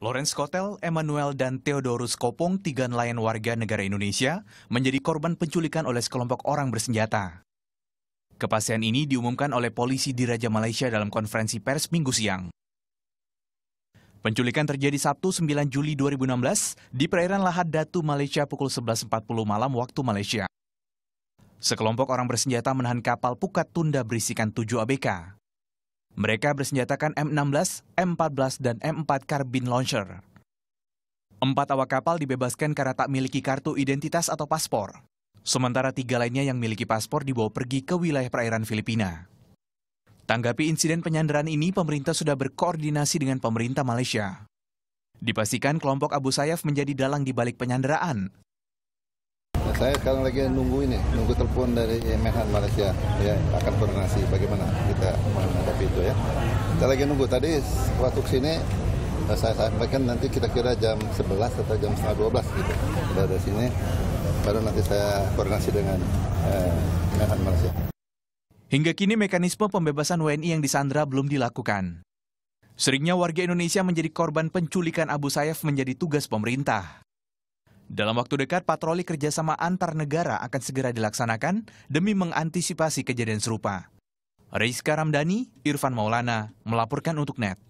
Lawrence Kotel, Emmanuel, dan Theodorus Kopong, tiga nelayan warga negara Indonesia, menjadi korban penculikan oleh sekelompok orang bersenjata. Kepastian ini diumumkan oleh polisi di Raja Malaysia dalam konferensi pers minggu siang. Penculikan terjadi Sabtu 9 Juli 2016 di perairan Lahat Datu, Malaysia pukul 11.40 malam waktu Malaysia. Sekelompok orang bersenjata menahan kapal Pukat Tunda berisikan 7 ABK. Mereka bersenjatakan M16, M14, dan M4 Carbine Launcher. Empat awak kapal dibebaskan karena tak miliki kartu identitas atau paspor. Sementara tiga lainnya yang miliki paspor dibawa pergi ke wilayah perairan Filipina. Tanggapi insiden penyanderaan ini, pemerintah sudah berkoordinasi dengan pemerintah Malaysia. Dipastikan kelompok Abu Sayyaf menjadi dalang di balik penyanderaan, saya sekarang lagi nunggu ini, nunggu telepon dari Menhan Malaysia. Ya, akan koordinasi bagaimana kita menghadapi itu ya. Kita lagi nunggu tadi waktu sini eh, saya sampaikan nanti kira-kira jam 11 atau jam setengah 12 gitu. Sudah dari sini, baru nanti saya koordinasi dengan eh, Menhan Malaysia. Hingga kini mekanisme pembebasan WNI yang disandra belum dilakukan. Seringnya warga Indonesia menjadi korban penculikan Abu Sayyaf menjadi tugas pemerintah. Dalam waktu dekat, patroli kerjasama antar negara akan segera dilaksanakan demi mengantisipasi kejadian serupa. Rizka Ramdhani, Irfan Maulana, melaporkan untuk NET.